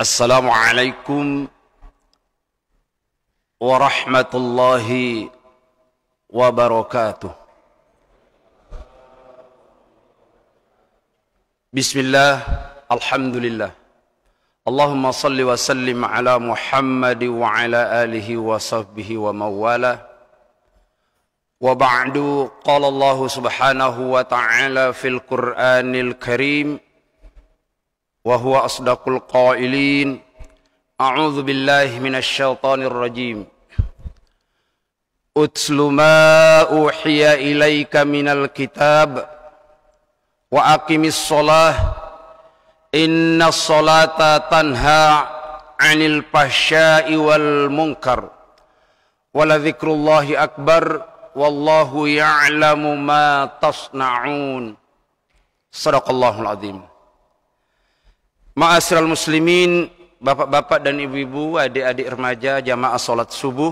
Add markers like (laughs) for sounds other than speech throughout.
السلام عليكم ورحمة الله وبركاته بسم الله الحمد لله اللهم صل وسلم على محمد وعلى آله وصحبه ومن والاه وبعد قال الله سبحانه وتعالى في القرآن الكريم وهو أصدق القائلين أعوذ بالله من الشيطان الرجيم أتسل ما أوحي إليك من الكتاب وأقم الصلاة إن الصلاة تنهى عن الفحشاء والمنكر ولذكر الله أكبر والله يعلم ما تصنعون صدق الله العظيم Ma'asral muslimin, bapak-bapak dan ibu-ibu, adik-adik remaja, jamaah salat subuh,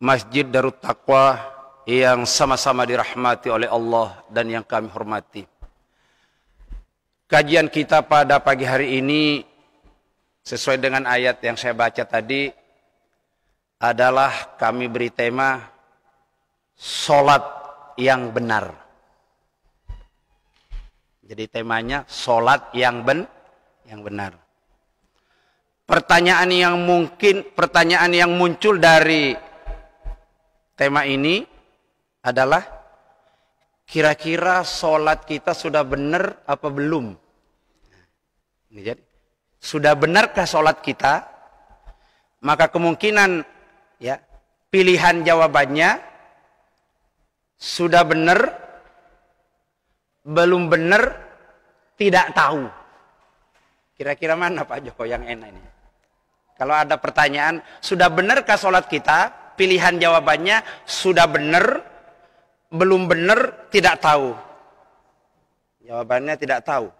Masjid Darut Taqwa yang sama-sama dirahmati oleh Allah dan yang kami hormati. Kajian kita pada pagi hari ini sesuai dengan ayat yang saya baca tadi adalah kami beri tema Salat yang benar. Jadi temanya Salat yang benar yang benar. Pertanyaan yang mungkin, pertanyaan yang muncul dari tema ini adalah kira-kira sholat kita sudah benar apa belum? Ini jadi sudah benarkah sholat kita? Maka kemungkinan ya pilihan jawabannya sudah benar, belum benar, tidak tahu. Kira-kira mana Pak Joko yang enak ini? Kalau ada pertanyaan, sudah benarkah sholat kita? Pilihan jawabannya, sudah benar, belum benar, tidak tahu. Jawabannya tidak tahu.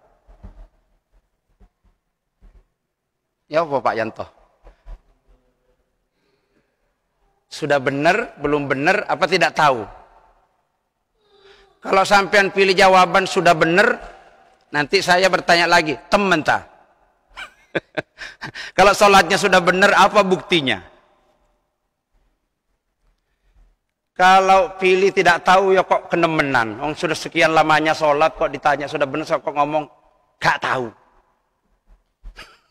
Ya bapak Pak Yanto? Sudah benar, belum benar, apa tidak tahu? Kalau sampean pilih jawaban sudah benar, nanti saya bertanya lagi, temen tak? (laughs) Kalau sholatnya sudah benar, apa buktinya? Kalau pilih tidak tahu ya kok kenemenan. Oh, sudah sekian lamanya sholat kok ditanya sudah benar, kok ngomong gak tahu.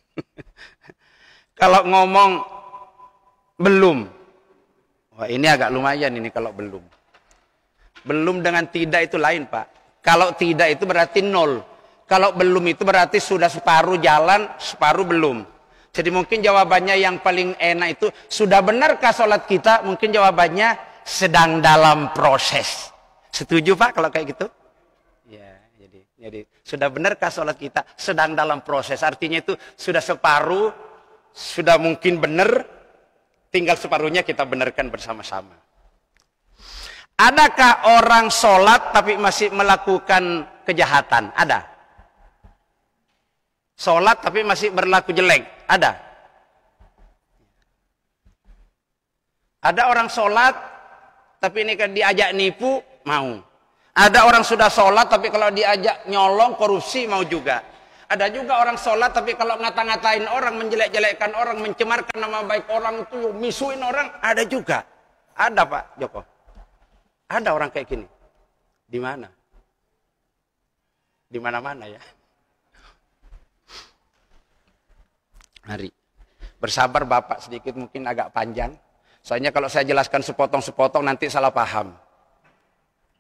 (laughs) kalau ngomong belum, wah ini agak lumayan ini kalau belum. Belum dengan tidak itu lain pak. Kalau tidak itu berarti nol. Kalau belum itu berarti sudah separuh jalan, separuh belum. Jadi mungkin jawabannya yang paling enak itu, sudah benarkah sholat kita? Mungkin jawabannya sedang dalam proses. Setuju Pak kalau kayak gitu? Ya, jadi jadi sudah benarkah sholat kita? Sedang dalam proses. Artinya itu sudah separuh, sudah mungkin benar, tinggal separuhnya kita benarkan bersama-sama. Adakah orang sholat tapi masih melakukan kejahatan? Ada sholat tapi masih berlaku jelek ada ada orang sholat tapi ini kan diajak nipu mau ada orang sudah sholat tapi kalau diajak nyolong korupsi mau juga ada juga orang sholat tapi kalau ngata-ngatain orang menjelek-jelekkan orang mencemarkan nama baik orang itu misuin orang ada juga ada pak Joko ada orang kayak gini di mana di mana-mana ya hari. Bersabar Bapak sedikit mungkin agak panjang. Soalnya kalau saya jelaskan sepotong-sepotong nanti salah paham.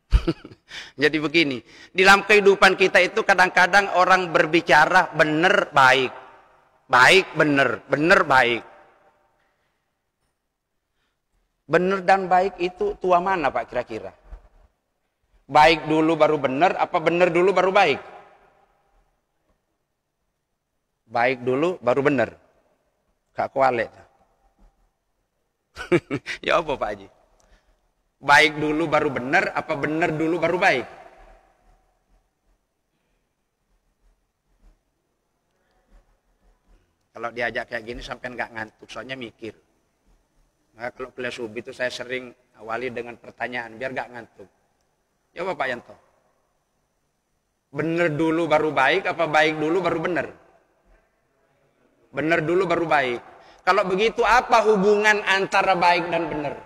(laughs) Jadi begini, di dalam kehidupan kita itu kadang-kadang orang berbicara benar baik. Baik benar, benar baik. Benar dan baik itu tua mana Pak kira-kira? Baik dulu baru benar, apa benar dulu baru baik? Baik dulu baru benar. Gak kualik. (laughs) ya apa Pak Haji? Baik dulu baru benar, apa benar dulu baru baik? Kalau diajak kayak gini sampai nggak ngantuk, soalnya mikir. Nah, kalau kuliah subi itu saya sering awali dengan pertanyaan, biar nggak ngantuk. ya Pak Yanto. Bener dulu baru baik, apa baik dulu baru bener? Benar dulu baru baik. Kalau begitu apa hubungan antara baik dan benar?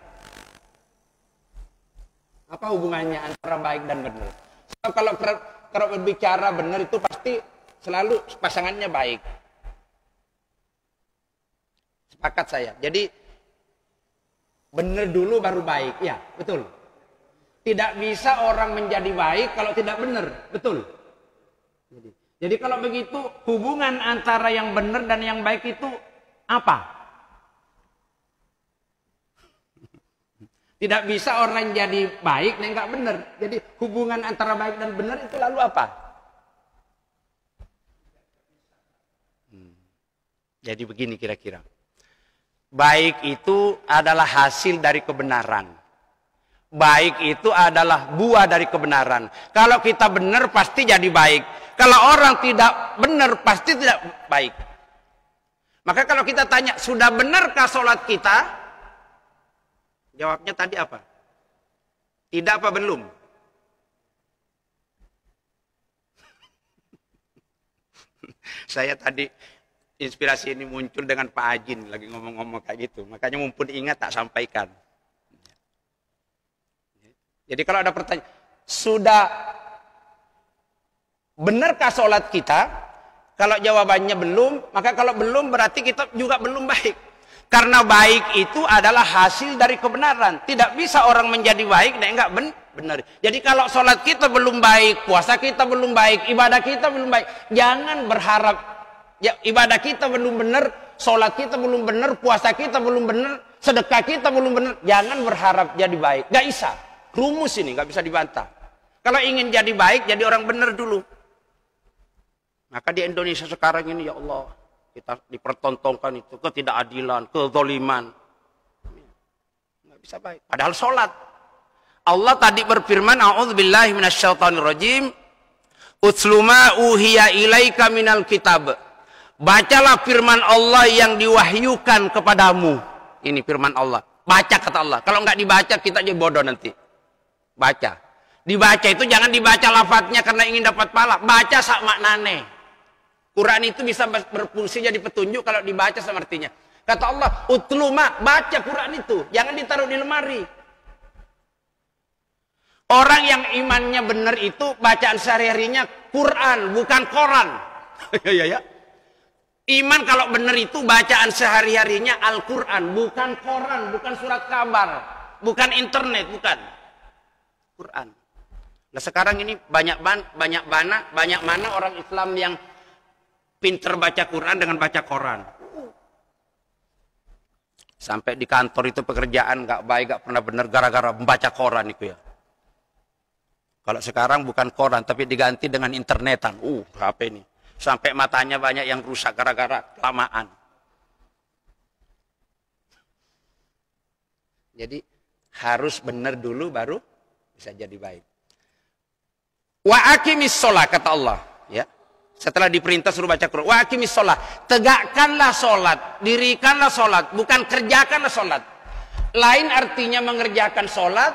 Apa hubungannya antara baik dan benar? So, kalau kalau berbicara benar itu pasti selalu pasangannya baik. Sepakat saya. Jadi benar dulu baru baik. Ya, betul. Tidak bisa orang menjadi baik kalau tidak benar. Betul. Jadi kalau begitu hubungan antara yang benar dan yang baik itu apa? Tidak bisa orang jadi baik dan nggak benar. Jadi hubungan antara baik dan benar itu lalu apa? Hmm. Jadi begini kira-kira. Baik itu adalah hasil dari kebenaran. Baik itu adalah buah dari kebenaran. Kalau kita benar pasti jadi baik. Kalau orang tidak benar pasti tidak baik. Maka kalau kita tanya, sudah benarkah sholat kita? Jawabnya tadi apa? Tidak apa belum? (laughs) Saya tadi inspirasi ini muncul dengan Pak Ajin lagi ngomong-ngomong kayak gitu. Makanya mumpun ingat tak sampaikan. Jadi kalau ada pertanyaan, sudah Benarkah sholat kita? Kalau jawabannya belum, maka kalau belum berarti kita juga belum baik. Karena baik itu adalah hasil dari kebenaran. Tidak bisa orang menjadi baik dan enggak ben benar. Jadi kalau sholat kita belum baik, puasa kita belum baik, ibadah kita belum baik. Jangan berharap ya, ibadah kita belum benar, sholat kita belum benar, puasa kita belum benar, sedekah kita belum benar. Jangan berharap jadi baik. Gak bisa. Rumus ini gak bisa dibantah. Kalau ingin jadi baik, jadi orang benar dulu. Maka di Indonesia sekarang ini ya Allah, kita dipertontonkan itu ketidakadilan, kezoliman. Nggak bisa baik. Padahal sholat. Allah tadi berfirman, A'udzubillahi minasyaitonirrajim, Utsluma uhiya ilaika minal kitab. Bacalah firman Allah yang diwahyukan kepadamu. Ini firman Allah. Baca kata Allah. Kalau nggak dibaca kita jadi bodoh nanti. Baca. Dibaca itu jangan dibaca lafadznya karena ingin dapat pahala. Baca sak maknane. Quran itu bisa berfungsi jadi petunjuk kalau dibaca sama artinya. Kata Allah, utluma, baca Quran itu. Jangan ditaruh di lemari. Orang yang imannya benar itu bacaan sehari-harinya Quran, bukan koran. Iya (laughs) iya iya. Iman kalau benar itu bacaan sehari-harinya Al-Quran, bukan koran, bukan surat kabar, bukan internet, bukan. Quran. Nah sekarang ini banyak ban, banyak mana, banyak mana orang Islam yang pinter baca Quran dengan baca koran. Sampai di kantor itu pekerjaan gak baik, gak pernah benar gara-gara membaca koran itu ya. Kalau sekarang bukan koran, tapi diganti dengan internetan. Uh, HP ini. Sampai matanya banyak yang rusak gara-gara kelamaan. Jadi harus benar dulu baru bisa jadi baik. Wa akimis sholat kata Allah. Ya, setelah diperintah suruh baca Quran. wakimis sholat. Tegakkanlah sholat. Dirikanlah sholat. Bukan kerjakanlah sholat. Lain artinya mengerjakan sholat.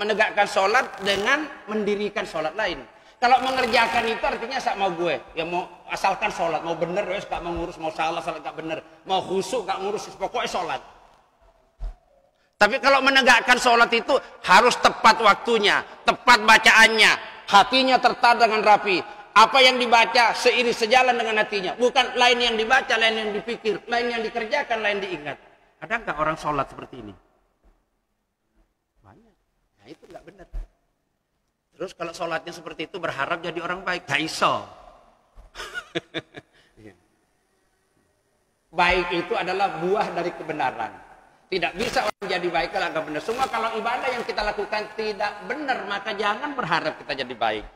Menegakkan sholat dengan mendirikan sholat lain. Kalau mengerjakan itu artinya sak mau gue. Ya mau asalkan sholat. Mau bener ya gak mengurus. Mau salah salah gak bener. Mau khusuk gak ngurus. Pokoknya sholat. Tapi kalau menegakkan sholat itu harus tepat waktunya. Tepat bacaannya. Hatinya tertata dengan rapi apa yang dibaca seiring sejalan dengan hatinya. Bukan lain yang dibaca, lain yang dipikir, lain yang dikerjakan, lain diingat. Ada nggak orang sholat seperti ini? Banyak. Nah itu nggak benar. Terus kalau sholatnya seperti itu berharap jadi orang baik. kaiso (laughs) iya. baik itu adalah buah dari kebenaran. Tidak bisa orang jadi baik kalau nggak benar. Semua kalau ibadah yang kita lakukan tidak benar, maka jangan berharap kita jadi baik.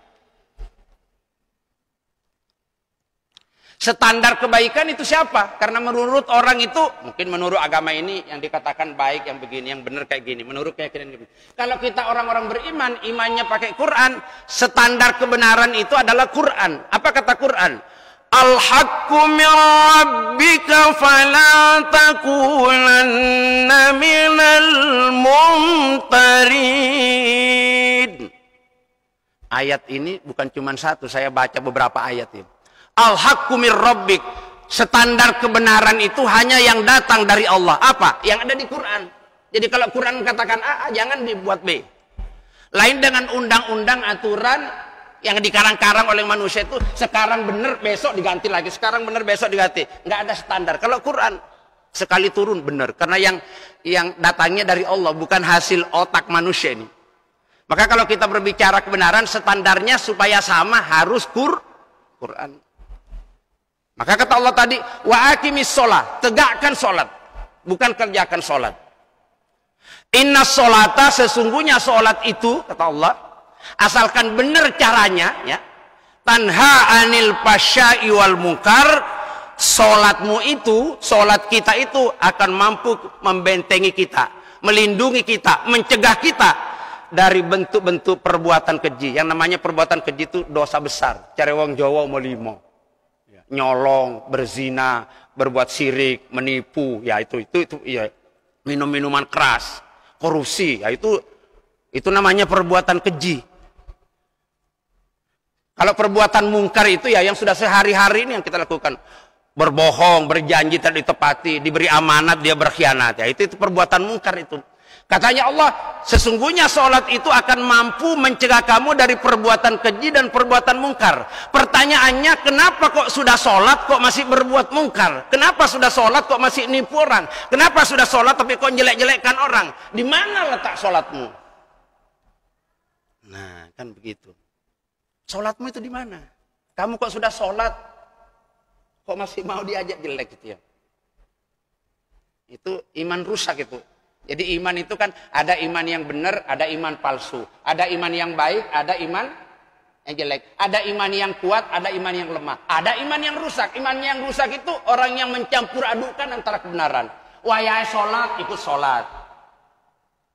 Standar kebaikan itu siapa? Karena menurut orang itu, mungkin menurut agama ini yang dikatakan baik, yang begini, yang benar kayak gini. Menurut keyakinan ini. Kalau kita orang-orang beriman, imannya pakai Quran, standar kebenaran itu adalah Quran. Apa kata Quran? Al-haqqu min rabbika fala takunanna minal mumtarin. Ayat ini bukan cuma satu, saya baca beberapa ayat ini al hakumir robik Standar kebenaran itu hanya yang datang dari Allah. Apa? Yang ada di Quran. Jadi kalau Quran katakan A, A jangan dibuat B. Lain dengan undang-undang aturan yang dikarang-karang oleh manusia itu sekarang benar besok diganti lagi, sekarang benar besok diganti. Nggak ada standar. Kalau Quran sekali turun benar karena yang yang datangnya dari Allah bukan hasil otak manusia ini. Maka kalau kita berbicara kebenaran standarnya supaya sama harus Qur Quran. Maka kata Allah tadi, wa akimis sholat, tegakkan sholat, bukan kerjakan sholat. Inna sholata sesungguhnya sholat itu, kata Allah, asalkan benar caranya, ya. Tanha anil pasha iwal mungkar, sholatmu itu, sholat kita itu akan mampu membentengi kita, melindungi kita, mencegah kita dari bentuk-bentuk perbuatan keji. Yang namanya perbuatan keji itu dosa besar. Cari wong Jawa mau limau nyolong, berzina, berbuat sirik, menipu, ya itu itu itu ya minum minuman keras, korupsi, ya itu itu namanya perbuatan keji. Kalau perbuatan mungkar itu ya yang sudah sehari-hari ini yang kita lakukan. Berbohong, berjanji tidak ditepati, diberi amanat dia berkhianat. Ya itu, itu perbuatan mungkar itu. Katanya Allah, sesungguhnya sholat itu akan mampu mencegah kamu dari perbuatan keji dan perbuatan mungkar. Pertanyaannya, kenapa kok sudah sholat kok masih berbuat mungkar? Kenapa sudah sholat kok masih nipu orang? Kenapa sudah sholat tapi kok jelek-jelekkan orang? Di mana letak sholatmu? Nah, kan begitu. Sholatmu itu di mana? Kamu kok sudah sholat, kok masih mau diajak jelek gitu ya? Itu iman rusak itu jadi iman itu kan ada iman yang benar, ada iman palsu. Ada iman yang baik, ada iman yang jelek. Ada iman yang kuat, ada iman yang lemah. Ada iman yang rusak. Iman yang rusak itu orang yang mencampur adukan antara kebenaran. Wayai sholat, ikut sholat.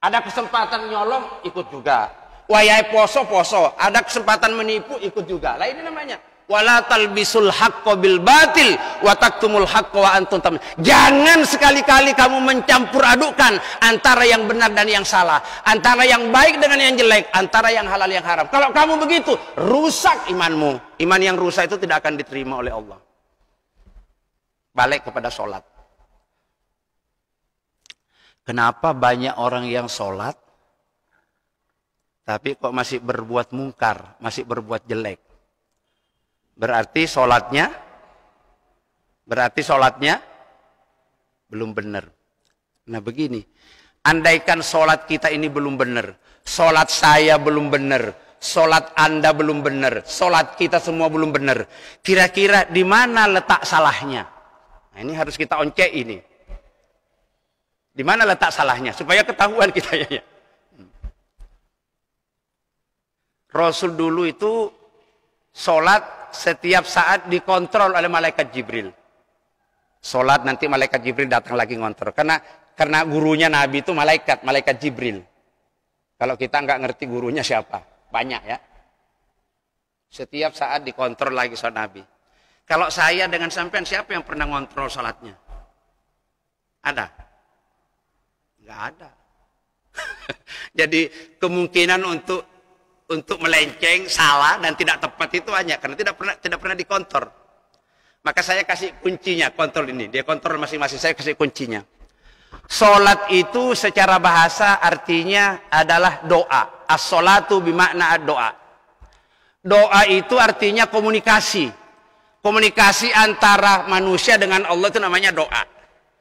Ada kesempatan nyolong, ikut juga. Wayai poso, poso. Ada kesempatan menipu, ikut juga. Lah ini namanya wala talbisul haqqo bil batil wa taktumul haqqo tam. Jangan sekali-kali kamu mencampur adukan antara yang benar dan yang salah, antara yang baik dengan yang jelek, antara yang halal yang haram. Kalau kamu begitu, rusak imanmu. Iman yang rusak itu tidak akan diterima oleh Allah. Balik kepada sholat. Kenapa banyak orang yang sholat, tapi kok masih berbuat mungkar, masih berbuat jelek? Berarti sholatnya, berarti sholatnya belum benar. Nah begini, andaikan sholat kita ini belum benar, sholat saya belum benar, Sholat Anda belum benar. Sholat kita semua belum benar. Kira-kira di mana letak salahnya? Nah, ini harus kita oncek ini. Di mana letak salahnya? Supaya ketahuan kita ya. ya. Rasul dulu itu sholat setiap saat dikontrol oleh malaikat Jibril. Salat nanti malaikat Jibril datang lagi ngontrol. Karena karena gurunya Nabi itu malaikat, malaikat Jibril. Kalau kita nggak ngerti gurunya siapa, banyak ya. Setiap saat dikontrol lagi sholat Nabi. Kalau saya dengan sampean siapa yang pernah ngontrol sholatnya? Ada? Nggak ada. (laughs) Jadi kemungkinan untuk untuk melenceng, salah dan tidak tepat itu hanya karena tidak pernah tidak pernah dikontrol. Maka saya kasih kuncinya kontrol ini. Dia kontrol masing-masing saya kasih kuncinya. Salat itu secara bahasa artinya adalah doa. As-salatu bimakna doa. Doa itu artinya komunikasi. Komunikasi antara manusia dengan Allah itu namanya doa.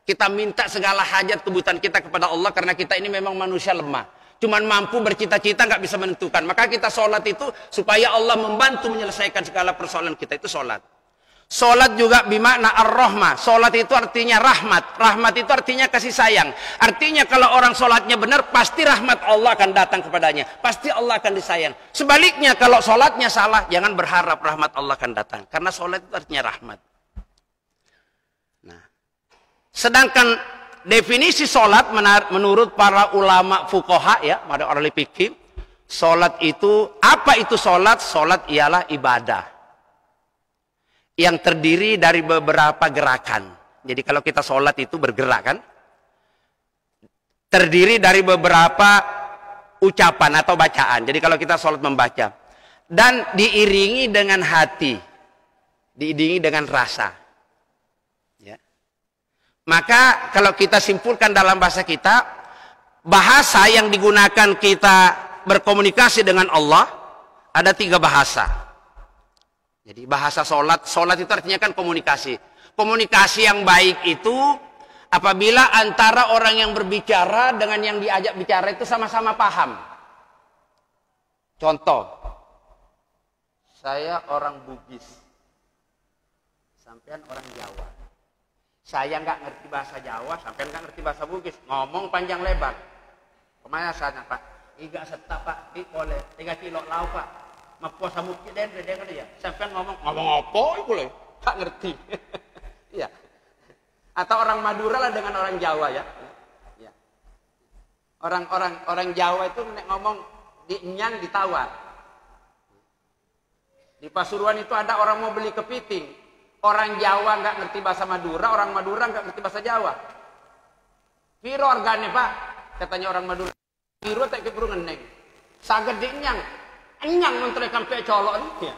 Kita minta segala hajat kebutuhan kita kepada Allah karena kita ini memang manusia lemah. Cuman mampu bercita-cita nggak bisa menentukan. Maka kita sholat itu supaya Allah membantu menyelesaikan segala persoalan kita itu sholat. Sholat juga bimakna ar-rahmah. Sholat itu artinya rahmat. Rahmat itu artinya kasih sayang. Artinya kalau orang sholatnya benar, pasti rahmat Allah akan datang kepadanya. Pasti Allah akan disayang. Sebaliknya kalau sholatnya salah, jangan berharap rahmat Allah akan datang. Karena sholat itu artinya rahmat. Nah, sedangkan definisi sholat menurut para ulama fukoha ya pada orang lipikim sholat itu apa itu sholat sholat ialah ibadah yang terdiri dari beberapa gerakan jadi kalau kita sholat itu bergerak kan terdiri dari beberapa ucapan atau bacaan jadi kalau kita sholat membaca dan diiringi dengan hati diiringi dengan rasa maka kalau kita simpulkan dalam bahasa kita, bahasa yang digunakan kita berkomunikasi dengan Allah ada tiga bahasa. Jadi bahasa solat, solat itu artinya kan komunikasi. Komunikasi yang baik itu apabila antara orang yang berbicara dengan yang diajak bicara itu sama-sama paham. Contoh, saya orang Bugis, sampean orang Jawa saya nggak ngerti bahasa Jawa, sampai nggak ngerti bahasa Bugis, ngomong panjang lebar. Kemana sana pak? Iga setap pak, di boleh, tiga kilo lau pak. Mampu sama bukti dan dia kan ya. Sampai ngomong ngomong apa boleh, (laughs) nggak ngerti. (laughs) Iya. Atau orang Madura lah dengan orang Jawa ya. Orang-orang iya. orang Jawa itu ngomong di dienyang ditawar. Di Pasuruan itu ada orang mau beli kepiting, Orang Jawa nggak ngerti bahasa Madura, orang Madura nggak ngerti bahasa Jawa. Piro organnya pak? Katanya orang Madura. Piro tak kepuru ngeneng. Sagede nyang. nyang mentrekan pe colok ini. Iya.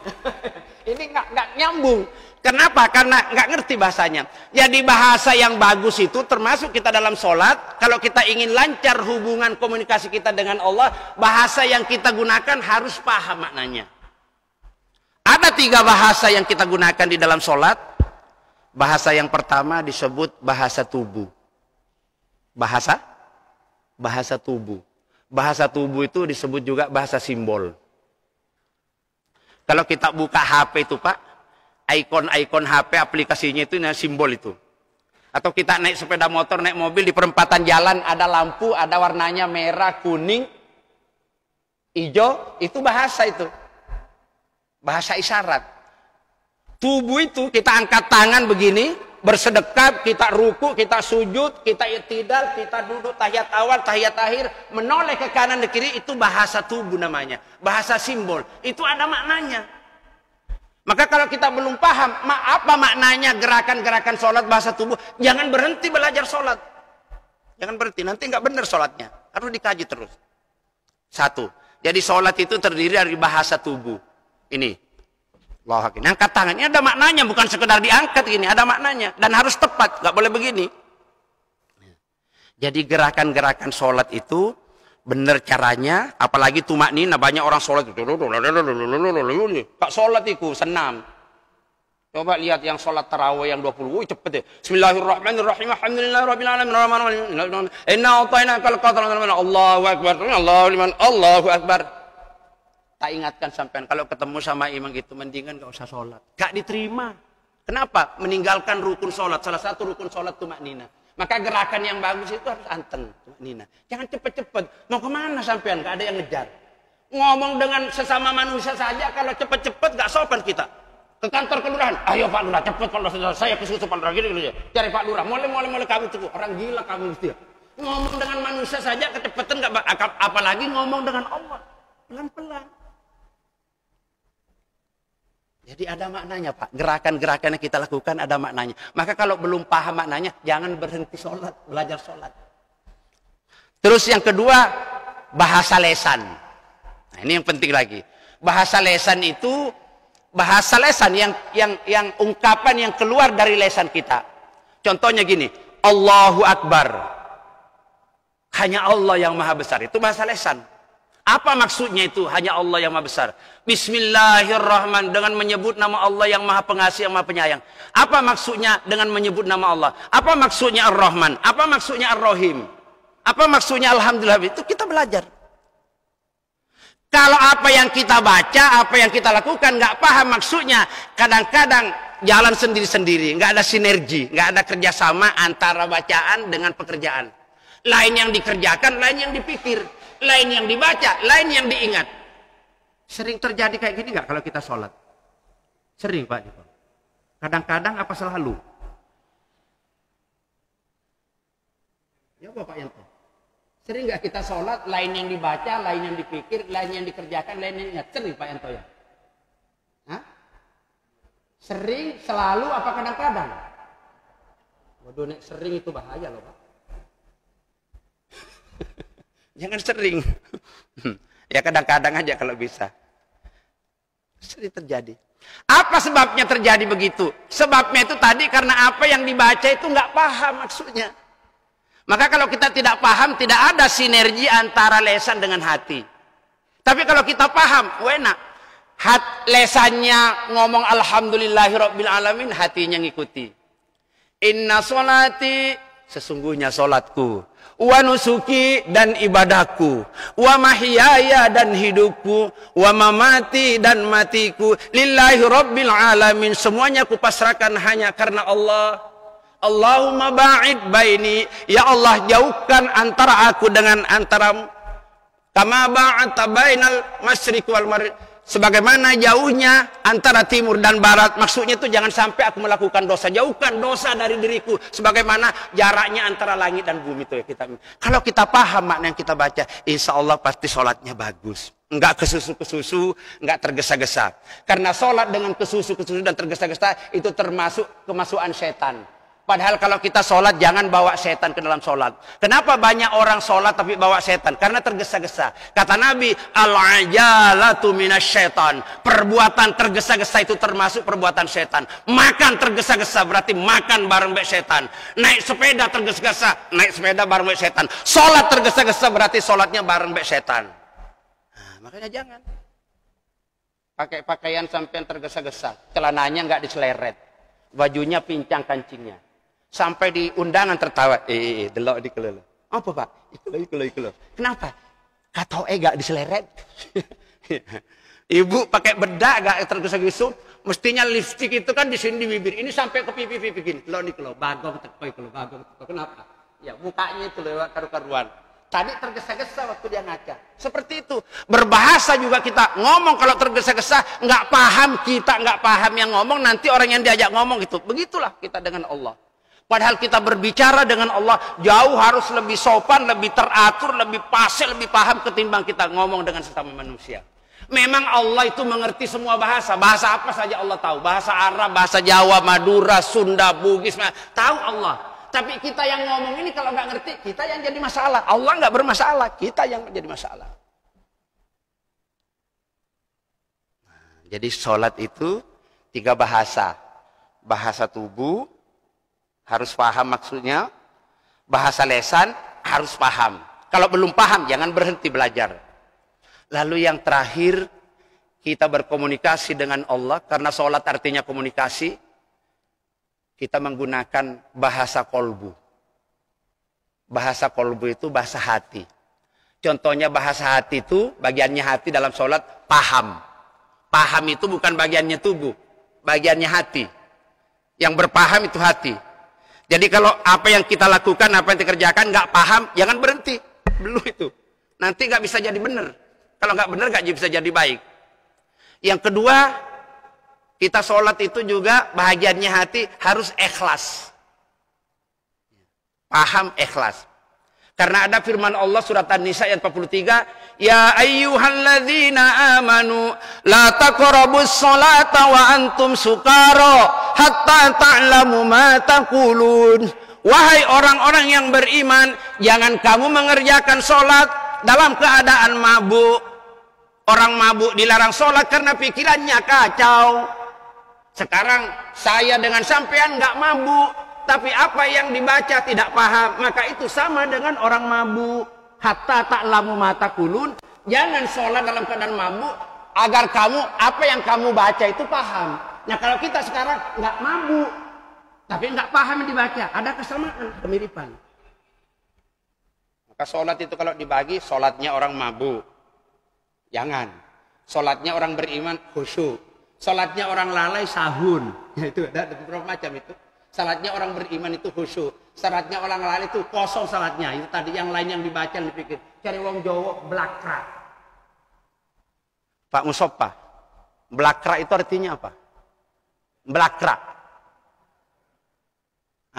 (laughs) ini nggak nggak nyambung. Kenapa? Karena nggak ngerti bahasanya. Jadi ya, bahasa yang bagus itu termasuk kita dalam sholat. Kalau kita ingin lancar hubungan komunikasi kita dengan Allah, bahasa yang kita gunakan harus paham maknanya. Ada tiga bahasa yang kita gunakan di dalam sholat. Bahasa yang pertama disebut bahasa tubuh. Bahasa? Bahasa tubuh. Bahasa tubuh itu disebut juga bahasa simbol. Kalau kita buka HP itu Pak, ikon-ikon HP aplikasinya itu simbol itu. Atau kita naik sepeda motor, naik mobil di perempatan jalan ada lampu, ada warnanya merah, kuning, hijau, itu bahasa itu. Bahasa isyarat. Tubuh itu kita angkat tangan begini, bersedekap, kita ruku, kita sujud, kita itidal, kita duduk tahiyat awal, tahiyat akhir, menoleh ke kanan ke kiri itu bahasa tubuh namanya, bahasa simbol. Itu ada maknanya. Maka kalau kita belum paham apa maknanya gerakan-gerakan sholat bahasa tubuh, jangan berhenti belajar sholat. Jangan berhenti, nanti nggak benar sholatnya. Harus dikaji terus. Satu. Jadi sholat itu terdiri dari bahasa tubuh. Ini. Allah ini angkat tangan. Ini ada maknanya bukan sekedar diangkat gini ada maknanya dan harus tepat nggak boleh begini jadi gerakan-gerakan sholat itu benar caranya apalagi tumak nina banyak orang sholat itu pak sholat itu senam coba lihat yang sholat tarawih yang 20 wih cepet deh ya. bismillahirrahmanirrahim alhamdulillah inna Allahu akbar Allahu Akbar. Allahu akbar tak ingatkan sampean kalau ketemu sama imam itu mendingan gak usah sholat gak diterima kenapa meninggalkan rukun sholat salah satu rukun sholat tuh maknina maka gerakan yang bagus itu harus anten, maknina jangan cepet-cepet mau kemana sampean gak ada yang ngejar ngomong dengan sesama manusia saja kalau cepet-cepet gak sopan kita ke kantor kelurahan ayo pak lurah cepet pak lurah saya ke pak lurah gini gini cari pak lurah mulai mulai mulai kamu cukup orang gila kamu mesti ngomong dengan manusia saja kecepetan nggak apalagi ngomong dengan Allah pelan pelan jadi ada maknanya Pak. Gerakan-gerakan yang kita lakukan ada maknanya. Maka kalau belum paham maknanya, jangan berhenti sholat, belajar sholat. Terus yang kedua, bahasa lesan. Nah, ini yang penting lagi. Bahasa lesan itu bahasa lesan yang yang yang ungkapan yang keluar dari lesan kita. Contohnya gini, Allahu Akbar. Hanya Allah yang maha besar. Itu bahasa lesan. Apa maksudnya itu? Hanya Allah yang maha besar. Bismillahirrahman dengan menyebut nama Allah yang maha pengasih, yang maha penyayang. Apa maksudnya dengan menyebut nama Allah? Apa maksudnya Ar-Rahman? Apa maksudnya Ar-Rahim? Apa maksudnya Alhamdulillah? Itu kita belajar. Kalau apa yang kita baca, apa yang kita lakukan nggak paham maksudnya, kadang-kadang jalan sendiri-sendiri, nggak ada sinergi, nggak ada kerjasama antara bacaan dengan pekerjaan. Lain yang dikerjakan, lain yang dipikir lain yang dibaca, lain yang diingat. Sering terjadi kayak gini nggak kalau kita sholat? Sering Pak Joko. Kadang-kadang apa selalu? Ya Bapak Yanto. Sering nggak kita sholat, lain yang dibaca, lain yang dipikir, lain yang dikerjakan, lain yang ingat. Sering Pak Yanto ya? Hah? Sering, selalu, apa kadang-kadang? Waduh, nek sering itu bahaya loh Pak. Jangan sering. (laughs) ya kadang-kadang aja kalau bisa. Sering terjadi. Apa sebabnya terjadi begitu? Sebabnya itu tadi karena apa yang dibaca itu nggak paham maksudnya. Maka kalau kita tidak paham, tidak ada sinergi antara lesan dengan hati. Tapi kalau kita paham, oh, enak. Hat, lesannya ngomong Alhamdulillahirobbilalamin, hatinya ngikuti. Inna solati sesungguhnya solatku wa nusuki dan ibadahku wa dan hidupku wa mamati dan matiku lillahi rabbil alamin semuanya kupasrahkan hanya karena Allah Allahumma ba'id baini ya Allah jauhkan antara aku dengan antaramu kama ba'ata bainal masyriq wal maghrib sebagaimana jauhnya antara timur dan barat maksudnya itu jangan sampai aku melakukan dosa jauhkan dosa dari diriku sebagaimana jaraknya antara langit dan bumi itu ya kita kalau kita paham makna yang kita baca insya Allah pasti sholatnya bagus enggak kesusu kesusu enggak tergesa-gesa karena sholat dengan kesusu kesusu dan tergesa-gesa itu termasuk kemasukan setan Padahal kalau kita sholat jangan bawa setan ke dalam sholat. Kenapa banyak orang sholat tapi bawa setan? Karena tergesa-gesa. Kata Nabi, al-ajalatu setan. Perbuatan tergesa-gesa itu termasuk perbuatan setan. Makan tergesa-gesa berarti makan bareng baik setan. Naik sepeda tergesa-gesa, naik sepeda bareng baik setan. Sholat tergesa-gesa berarti sholatnya bareng baik setan. Nah, makanya jangan. Pakai pakaian sampai tergesa-gesa. Celananya nggak diseleret. Bajunya pincang kancingnya. Sampai di undangan tertawa. Eh, eh, eh delok di kelo Apa pak? Ikulo, ikulo, ikulo. Kenapa? eh gak diseleret. (laughs) Ibu pakai bedak gak tergesa-gesa. Gitu. Mestinya lipstik itu kan di sini di bibir. Ini sampai ke pipi-pipi gini. Lo nih kelo bagong tekoi kelo bagong tekoi. Kenapa? Ya mukanya itu lewat karu-karuan. Tadi tergesa-gesa waktu dia ngaca. Seperti itu. Berbahasa juga kita ngomong kalau tergesa-gesa nggak paham kita nggak paham yang ngomong nanti orang yang diajak ngomong gitu. Begitulah kita dengan Allah. Padahal kita berbicara dengan Allah jauh harus lebih sopan, lebih teratur, lebih pasti, lebih paham ketimbang kita ngomong dengan sesama manusia. Memang Allah itu mengerti semua bahasa. Bahasa apa saja Allah tahu. Bahasa Arab, bahasa Jawa, Madura, Sunda, Bugis. Tahu Allah. Tapi kita yang ngomong ini kalau nggak ngerti, kita yang jadi masalah. Allah nggak bermasalah, kita yang jadi masalah. Nah, jadi sholat itu tiga bahasa. Bahasa tubuh, harus paham maksudnya bahasa lesan harus paham kalau belum paham jangan berhenti belajar lalu yang terakhir kita berkomunikasi dengan Allah karena sholat artinya komunikasi kita menggunakan bahasa kolbu bahasa kolbu itu bahasa hati contohnya bahasa hati itu bagiannya hati dalam sholat paham paham itu bukan bagiannya tubuh bagiannya hati yang berpaham itu hati jadi kalau apa yang kita lakukan, apa yang dikerjakan nggak paham, jangan berhenti. Belum itu. Nanti nggak bisa jadi benar. Kalau nggak benar nggak bisa jadi baik. Yang kedua, kita sholat itu juga bahagiannya hati harus ikhlas. Paham ikhlas. Karena ada firman Allah surat An-Nisa ayat 43, "Ya ayyuhalladzina amanu la taqrabus salata wa antum sukara hatta ta'lamu ma taqulun." Wahai orang-orang yang beriman, jangan kamu mengerjakan salat dalam keadaan mabuk. Orang mabuk dilarang salat karena pikirannya kacau. Sekarang saya dengan sampean nggak mabuk, tapi apa yang dibaca tidak paham, maka itu sama dengan orang mabuk. Hatta tak lamu mata kulun, jangan sholat dalam keadaan mabuk agar kamu apa yang kamu baca itu paham. Nah kalau kita sekarang nggak mabuk, tapi nggak paham yang dibaca, ada kesamaan, kemiripan. Maka sholat itu kalau dibagi, sholatnya orang mabuk. Jangan. Sholatnya orang beriman khusyuk. Sholatnya orang lalai sahun. Ya, (laughs) itu ada beberapa macam itu. Salatnya orang beriman itu khusyuk. Salatnya orang lain itu kosong salatnya. Itu tadi yang lain yang dibaca yang dipikir. Cari wong Jawa belakra. Pak Musopa, belakra itu artinya apa? Belakra.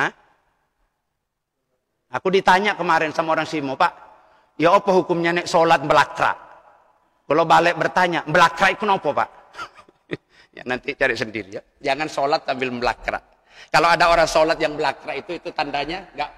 Hah? Aku ditanya kemarin sama orang Simo, Pak, ya apa hukumnya nek sholat belakra? Kalau balik bertanya, belakra itu apa Pak? (laughs) ya nanti cari sendiri ya. Jangan sholat sambil belakra. Kalau ada orang sholat yang belakra itu, itu tandanya nggak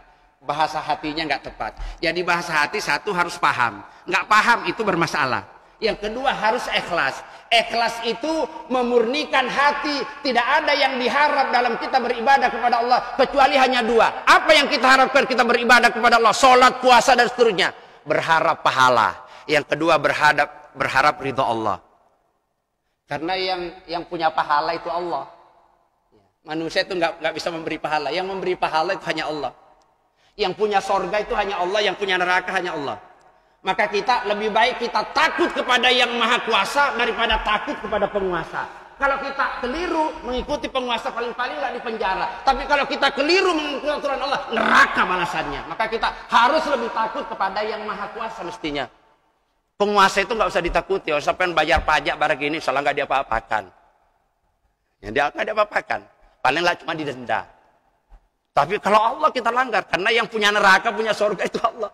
bahasa hatinya nggak tepat. Jadi bahasa hati satu harus paham. Nggak paham itu bermasalah. Yang kedua harus ikhlas. Ikhlas itu memurnikan hati. Tidak ada yang diharap dalam kita beribadah kepada Allah. Kecuali hanya dua. Apa yang kita harapkan kita beribadah kepada Allah. Sholat, puasa dan seterusnya. Berharap pahala. Yang kedua berhadap, berharap ridho Allah. Karena yang yang punya pahala itu Allah. Manusia itu nggak nggak bisa memberi pahala. Yang memberi pahala itu hanya Allah. Yang punya sorga itu hanya Allah. Yang punya neraka hanya Allah. Maka kita lebih baik kita takut kepada yang maha kuasa daripada takut kepada penguasa. Kalau kita keliru mengikuti penguasa paling-paling nggak di penjara. Tapi kalau kita keliru mengikuti aturan Allah, neraka balasannya. Maka kita harus lebih takut kepada yang maha kuasa mestinya. Penguasa itu nggak usah ditakuti. Oh, siapa bayar pajak barang ini, salah nggak dia apa-apakan. Yang dia nggak dia apa-apakan. Paling lah cuma didenda. Tapi kalau Allah kita langgar, karena yang punya neraka, punya surga itu Allah.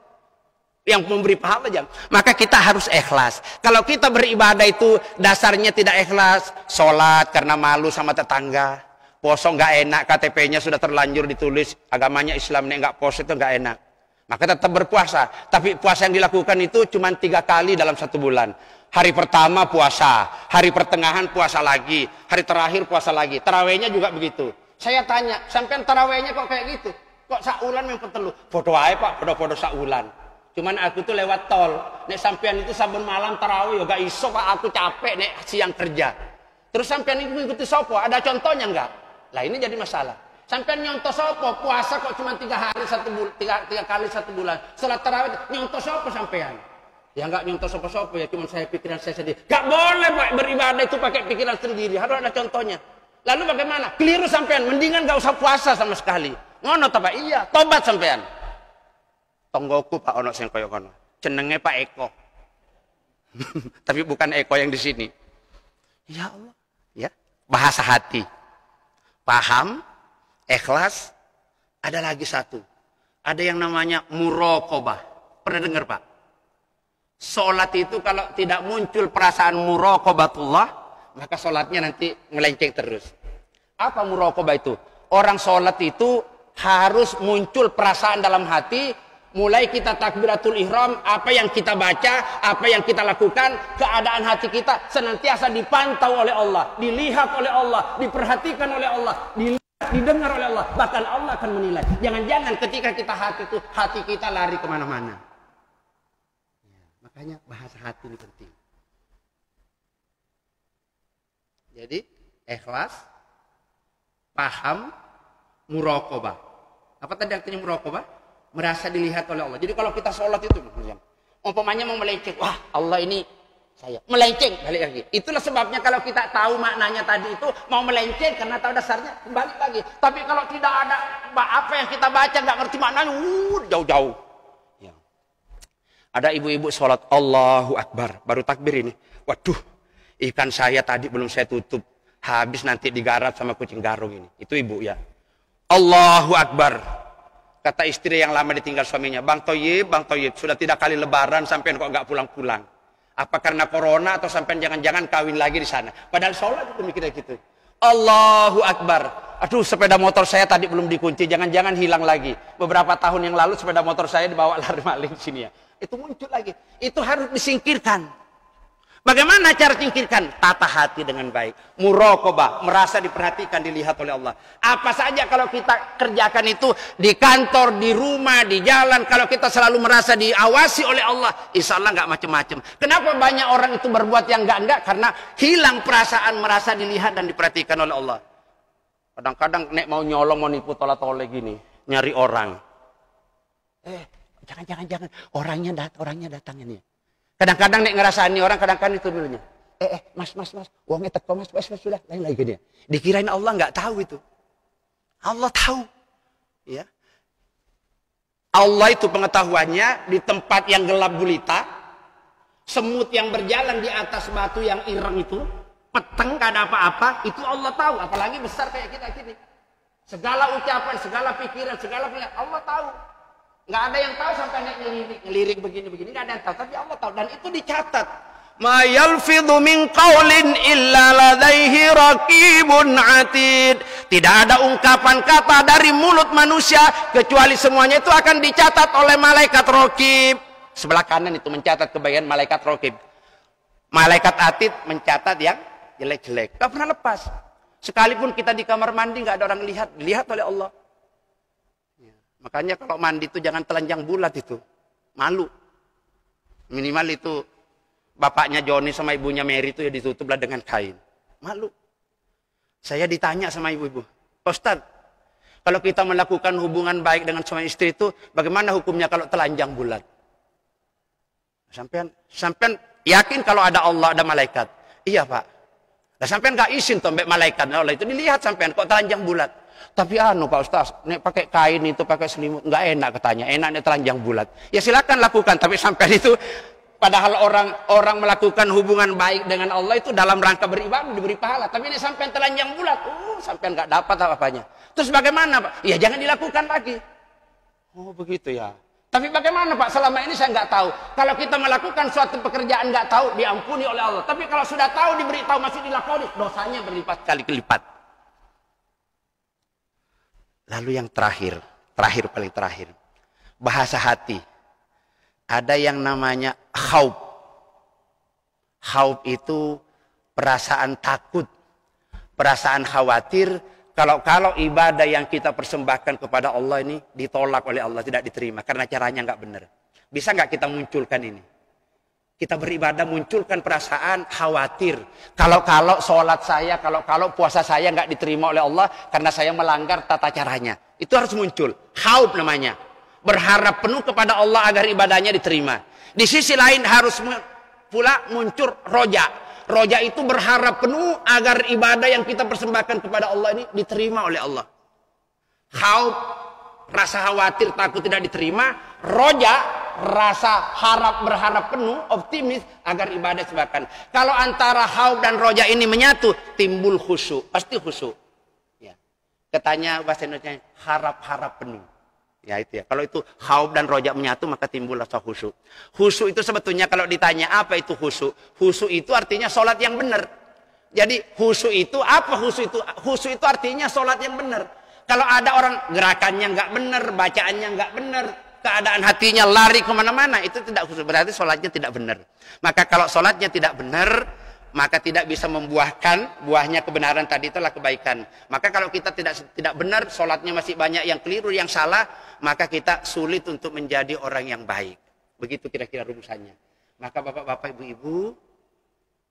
Yang memberi pahala jam. Maka kita harus ikhlas. Kalau kita beribadah itu dasarnya tidak ikhlas. Sholat karena malu sama tetangga. Poso nggak enak, KTP-nya sudah terlanjur ditulis. Agamanya Islam, nih nggak poso itu nggak enak. Maka tetap berpuasa. Tapi puasa yang dilakukan itu cuma tiga kali dalam satu bulan. Hari pertama puasa, hari pertengahan puasa lagi, hari terakhir puasa lagi. Tarawehnya juga begitu. Saya tanya, sampean tarawehnya kok kayak gitu? Kok saulan yang petelu? Foto aja pak, foto-foto saulan. Cuman aku tuh lewat tol. Nek sampean itu sabun malam tarawih, ya gak iso pak, aku capek nek siang kerja. Terus sampean itu ikuti sopo, ada contohnya enggak? Lah ini jadi masalah. Sampean nyontoh sopo puasa kok cuma tiga hari satu tiga, tiga kali satu bulan. Setelah terawih nyontoh sopo sampean. Ya nggak nyontoh sopo-sopo ya, cuma saya pikiran saya sendiri. Nggak boleh Pak beribadah itu pakai pikiran sendiri, harus ada contohnya. Lalu bagaimana? Keliru sampean, mendingan nggak usah puasa sama sekali. Ngono tapi Iya, tobat sampean. Tonggoku Pak ono sing koyo kono cenenge Pak Eko. (laughs) Tapi bukan Eko yang di sini. Ya Allah, ya. Bahasa hati. Paham, ikhlas, ada lagi satu. Ada yang namanya murokoba. Pernah dengar Pak? Sholat itu kalau tidak muncul perasaan muraqabatullah, maka sholatnya nanti melenceng terus. Apa muraqabah itu? Orang sholat itu harus muncul perasaan dalam hati, mulai kita takbiratul ihram, apa yang kita baca, apa yang kita lakukan, keadaan hati kita senantiasa dipantau oleh Allah, dilihat oleh Allah, diperhatikan oleh Allah, dilihat didengar oleh Allah bahkan Allah akan menilai jangan-jangan ketika kita hati itu hati kita lari kemana-mana Makanya bahasa hati ini penting. Jadi ikhlas, paham, murokobah. Apa tadi artinya murokobah? Merasa dilihat oleh Allah. Jadi kalau kita sholat itu, umpamanya mau melenceng, wah Allah ini saya melenceng balik lagi itulah sebabnya kalau kita tahu maknanya tadi itu mau melenceng karena tahu dasarnya kembali lagi tapi kalau tidak ada apa yang kita baca nggak ngerti maknanya uh jauh-jauh ada ibu-ibu sholat Allahu Akbar. Baru takbir ini. Waduh, ikan saya tadi belum saya tutup. Habis nanti digarap sama kucing garung ini. Itu ibu ya. Allahu Akbar. Kata istri yang lama ditinggal suaminya. Bang Toyib, Bang Toyib. Sudah tidak kali lebaran sampai kok nggak pulang-pulang. Apa karena corona atau sampai jangan-jangan kawin lagi di sana. Padahal sholat itu mikirnya gitu. Allahu Akbar aduh sepeda motor saya tadi belum dikunci, jangan-jangan hilang lagi. Beberapa tahun yang lalu sepeda motor saya dibawa (laughs) lari maling sini ya itu muncul lagi. Itu harus disingkirkan. Bagaimana cara singkirkan? Tata hati dengan baik. Murokobah, merasa diperhatikan, dilihat oleh Allah. Apa saja kalau kita kerjakan itu di kantor, di rumah, di jalan. Kalau kita selalu merasa diawasi oleh Allah. Insya Allah nggak macam-macam. Kenapa banyak orang itu berbuat yang nggak enggak Karena hilang perasaan merasa dilihat dan diperhatikan oleh Allah. Kadang-kadang nek mau nyolong, mau nipu tolak tolak gini. Nyari orang. Eh, Jangan, jangan, jangan. Orangnya dat orangnya datang ini Kadang-kadang nek ini orang, kadang-kadang itu dulunya. Eh, eh, mas, mas, mas. Uangnya teko, mas, mas, mas, sudah. Lain lagi dia. Dikirain Allah nggak tahu itu. Allah tahu. Ya. Allah itu pengetahuannya di tempat yang gelap gulita. Semut yang berjalan di atas batu yang ireng itu. Peteng gak ada apa-apa. Itu Allah tahu. Apalagi besar kayak kita gini. Segala ucapan, segala pikiran, segala pilihan. Allah tahu. Nggak ada yang tahu sampai naik ngelirik, ngelirik begini-begini, nggak ada yang tahu. Tapi Allah tahu dan itu dicatat. Ma yalfidhu min qawlin illa ladaihi raqibun atid. Tidak ada ungkapan kata dari mulut manusia kecuali semuanya itu akan dicatat oleh malaikat rokib. Sebelah kanan itu mencatat kebagian malaikat rokib. Malaikat atid mencatat yang jelek-jelek. Gak pernah lepas. Sekalipun kita di kamar mandi nggak ada orang lihat, dilihat oleh Allah. Makanya kalau mandi itu jangan telanjang bulat itu. Malu. Minimal itu bapaknya Joni sama ibunya Mary itu ya ditutuplah dengan kain. Malu. Saya ditanya sama ibu-ibu. Ustaz, kalau kita melakukan hubungan baik dengan suami istri itu, bagaimana hukumnya kalau telanjang bulat? Sampean, sampean yakin kalau ada Allah, ada malaikat? Iya pak. Nah, sampean gak isin tuh malaikat. Nah, Allah itu dilihat sampean, kok telanjang bulat? Tapi anu Pak Ustaz, nek pakai kain itu pakai selimut nggak enak katanya. Enaknya telanjang bulat. Ya silakan lakukan, tapi sampai itu padahal orang orang melakukan hubungan baik dengan Allah itu dalam rangka beribadah diberi pahala. Tapi ini sampai telanjang bulat, uh, sampai nggak dapat apa-apanya. Terus bagaimana Pak? Ya jangan dilakukan lagi. Oh begitu ya. Tapi bagaimana Pak? Selama ini saya nggak tahu. Kalau kita melakukan suatu pekerjaan nggak tahu, diampuni oleh Allah. Tapi kalau sudah tahu, diberitahu masih dilakoni, dosanya berlipat kali kelipat. Lalu yang terakhir, terakhir paling terakhir. Bahasa hati. Ada yang namanya khawb. Khawb itu perasaan takut, perasaan khawatir kalau-kalau ibadah yang kita persembahkan kepada Allah ini ditolak oleh Allah, tidak diterima karena caranya nggak benar. Bisa nggak kita munculkan ini? Kita beribadah munculkan perasaan khawatir. Kalau-kalau sholat saya, kalau-kalau puasa saya nggak diterima oleh Allah karena saya melanggar tata caranya. Itu harus muncul. khawb namanya. Berharap penuh kepada Allah agar ibadahnya diterima. Di sisi lain harus pula muncul roja. Roja itu berharap penuh agar ibadah yang kita persembahkan kepada Allah ini diterima oleh Allah. khawb rasa khawatir takut tidak diterima. Roja, rasa harap berharap penuh, optimis agar ibadah sebabkan. Kalau antara haub dan roja ini menyatu, timbul khusyuk, pasti khusyuk. Ya. Katanya bahasa Indonesia harap-harap penuh. Ya itu ya. Kalau itu haub dan roja menyatu maka timbul rasa khusyuk. Khusyuk itu sebetulnya kalau ditanya apa itu khusyuk? Khusyuk itu artinya sholat yang benar. Jadi khusyuk itu apa khusyuk itu? Khusyuk itu artinya sholat yang benar. Kalau ada orang gerakannya nggak benar, bacaannya nggak benar, keadaan hatinya lari kemana-mana, itu tidak khusus. Berarti sholatnya tidak benar. Maka kalau sholatnya tidak benar, maka tidak bisa membuahkan buahnya kebenaran tadi itulah kebaikan. Maka kalau kita tidak tidak benar, sholatnya masih banyak yang keliru, yang salah, maka kita sulit untuk menjadi orang yang baik. Begitu kira-kira rumusannya. Maka bapak-bapak, ibu-ibu,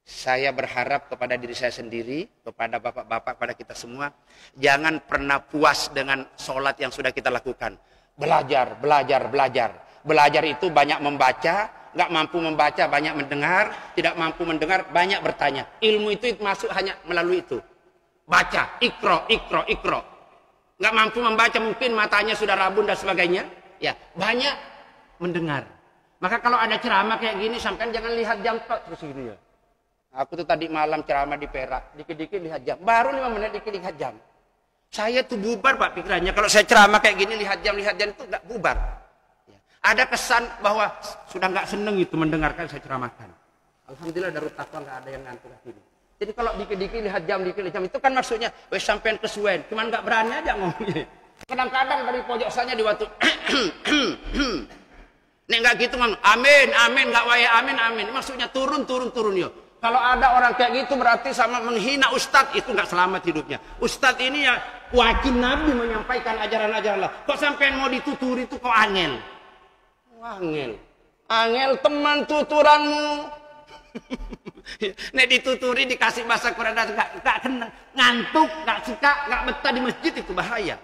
saya berharap kepada diri saya sendiri, kepada bapak-bapak, kepada kita semua, jangan pernah puas dengan sholat yang sudah kita lakukan. Belajar, belajar, belajar. Belajar itu banyak membaca, nggak mampu membaca banyak mendengar, tidak mampu mendengar banyak bertanya. Ilmu itu masuk hanya melalui itu. Baca, ikro, ikro, ikro. Nggak mampu membaca mungkin matanya sudah rabun dan sebagainya. Ya, banyak mendengar. Maka kalau ada ceramah kayak gini, sampai jangan lihat jam terus gitu ya. Aku tuh tadi malam ceramah di Perak, dikit-dikit lihat jam. Baru lima menit dikit lihat jam. Saya tuh bubar Pak pikirannya. Kalau saya ceramah kayak gini lihat jam lihat jam itu nggak bubar. Ya. Ada kesan bahwa sudah nggak seneng itu mendengarkan saya ceramahkan. Alhamdulillah dari takwa nggak ada yang ngantuk lagi Jadi kalau dikit-dikit lihat jam dikit jam itu kan maksudnya wes sampean kesuwen, cuman nggak berani aja ngomongnya. Kadang-kadang dari pojok sana di waktu (clears throat) Nih nggak gitu kan, amin, amin, nggak waya amin, amin. Maksudnya turun, turun, turun yo. Kalau ada orang kayak gitu berarti sama menghina ustadz itu nggak selamat hidupnya. Ustadz ini ya Wakil Nabi menyampaikan ajaran-ajaran Allah. Kok sampai mau dituturi itu kok angel? Angel. Angel teman tuturanmu. (laughs) Nek dituturi dikasih bahasa Quran gak, gak kena ngantuk gak suka gak betah di masjid itu bahaya.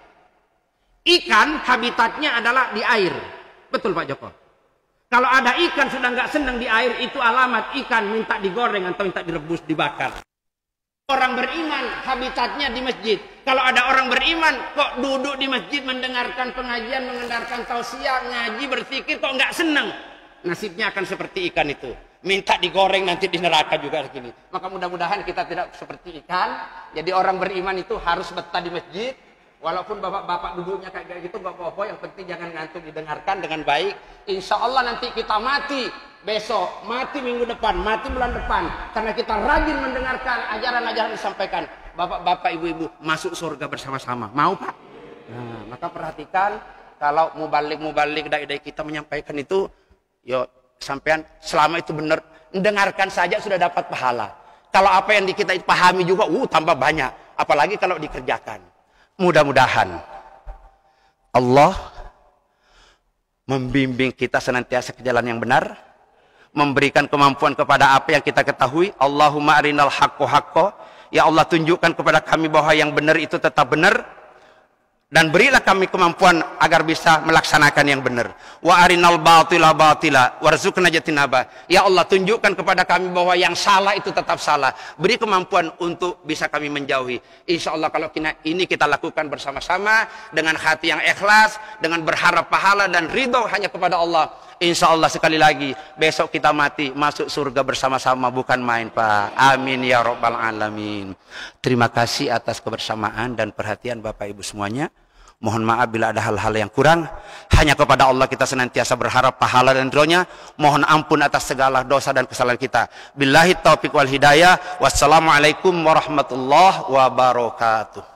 Ikan habitatnya adalah di air, betul Pak Joko. Kalau ada ikan sedang gak senang di air itu alamat ikan minta digoreng atau minta direbus dibakar orang beriman habitatnya di masjid. Kalau ada orang beriman kok duduk di masjid mendengarkan pengajian, mendengarkan tausiah, ngaji, berpikir kok nggak seneng. Nasibnya akan seperti ikan itu. Minta digoreng nanti di neraka juga segini. Maka mudah-mudahan kita tidak seperti ikan. Jadi orang beriman itu harus betah di masjid, Walaupun bapak-bapak duduknya kayak gitu nggak apa-apa, yang penting jangan ngantuk didengarkan dengan baik. Insya Allah nanti kita mati besok, mati minggu depan, mati bulan depan, karena kita rajin mendengarkan ajaran-ajaran disampaikan. Bapak-bapak, ibu-ibu masuk surga bersama-sama. Mau pak? Nah, maka perhatikan kalau mau balik-mubalik dari dari kita menyampaikan itu, yo sampean selama itu benar mendengarkan saja sudah dapat pahala. Kalau apa yang kita pahami juga, uh tambah banyak. Apalagi kalau dikerjakan. Mudah-mudahan Allah membimbing kita senantiasa ke jalan yang benar, memberikan kemampuan kepada apa yang kita ketahui. Allahumma arinal haqqo haqqo. Ya Allah tunjukkan kepada kami bahwa yang benar itu tetap benar dan berilah kami kemampuan agar bisa melaksanakan yang benar. Wa arinal batila batila warzuqna jatinaba. Ya Allah tunjukkan kepada kami bahwa yang salah itu tetap salah. Beri kemampuan untuk bisa kami menjauhi. Insya Allah kalau kita, ini kita lakukan bersama-sama dengan hati yang ikhlas, dengan berharap pahala dan ridho hanya kepada Allah Insya Allah sekali lagi besok kita mati masuk surga bersama-sama bukan main Pak. Amin ya robbal alamin. Terima kasih atas kebersamaan dan perhatian Bapak Ibu semuanya. Mohon maaf bila ada hal-hal yang kurang. Hanya kepada Allah kita senantiasa berharap pahala dan ridhonya. Mohon ampun atas segala dosa dan kesalahan kita. Billahi taufiq wal hidayah. Wassalamualaikum warahmatullahi wabarakatuh.